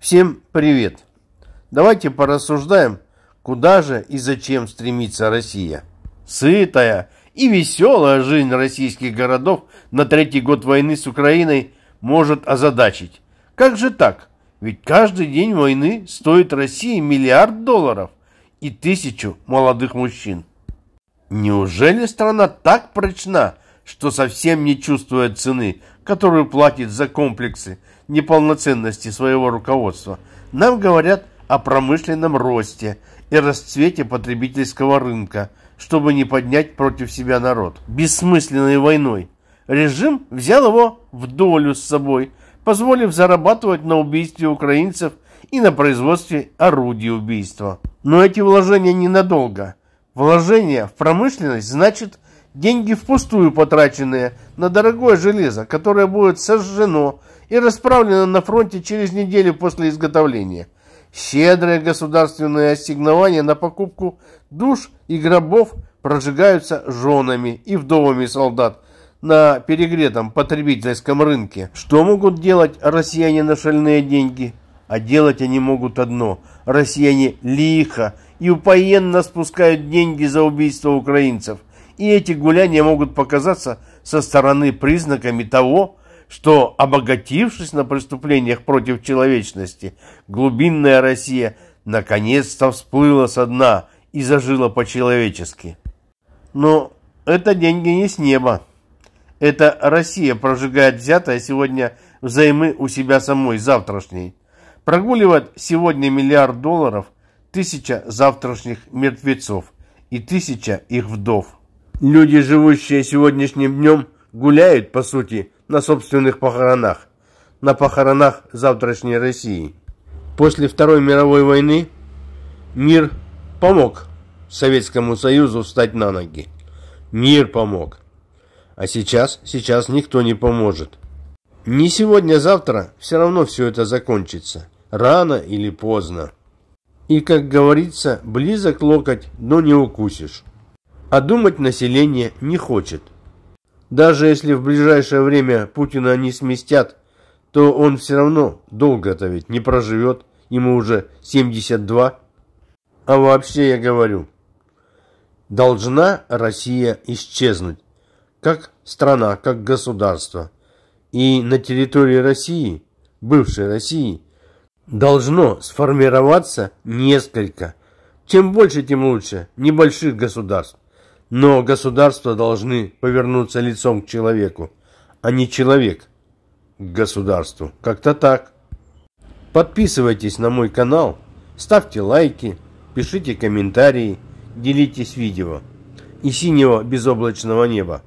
Всем привет! Давайте порассуждаем, куда же и зачем стремится Россия. Сытая и веселая жизнь российских городов на третий год войны с Украиной может озадачить. Как же так? Ведь каждый день войны стоит России миллиард долларов и тысячу молодых мужчин. Неужели страна так прочна, что совсем не чувствует цены, которую платит за комплексы, неполноценности своего руководства, нам говорят о промышленном росте и расцвете потребительского рынка, чтобы не поднять против себя народ. Бессмысленной войной. Режим взял его в долю с собой, позволив зарабатывать на убийстве украинцев и на производстве орудий убийства. Но эти вложения ненадолго. Вложение в промышленность значит деньги впустую потраченные на дорогое железо, которое будет сожжено, и расправлена на фронте через неделю после изготовления. Щедрые государственные ассигнования на покупку душ и гробов прожигаются женами и вдовами солдат на перегретом потребительском рынке. Что могут делать россияне на шальные деньги? А делать они могут одно. Россияне лихо и упоенно спускают деньги за убийство украинцев. И эти гуляния могут показаться со стороны признаками того, что, обогатившись на преступлениях против человечности, глубинная Россия наконец-то всплыла со дна и зажила по-человечески. Но это деньги не с неба. Это Россия прожигает взятое сегодня взаймы у себя самой завтрашней. Прогуливает сегодня миллиард долларов, тысяча завтрашних мертвецов и тысяча их вдов. Люди, живущие сегодняшним днем, гуляют, по сути, на собственных похоронах, на похоронах завтрашней России. После Второй мировой войны мир помог Советскому Союзу встать на ноги. Мир помог. А сейчас, сейчас никто не поможет. Не сегодня, а завтра все равно все это закончится. Рано или поздно. И, как говорится, близок локоть, но не укусишь. А думать население не хочет. Даже если в ближайшее время Путина не сместят, то он все равно долго-то ведь не проживет, ему уже 72. А вообще я говорю, должна Россия исчезнуть, как страна, как государство. И на территории России, бывшей России, должно сформироваться несколько, чем больше, тем лучше, небольших государств. Но государства должны повернуться лицом к человеку, а не человек к государству. Как-то так. Подписывайтесь на мой канал, ставьте лайки, пишите комментарии, делитесь видео. И синего безоблачного неба.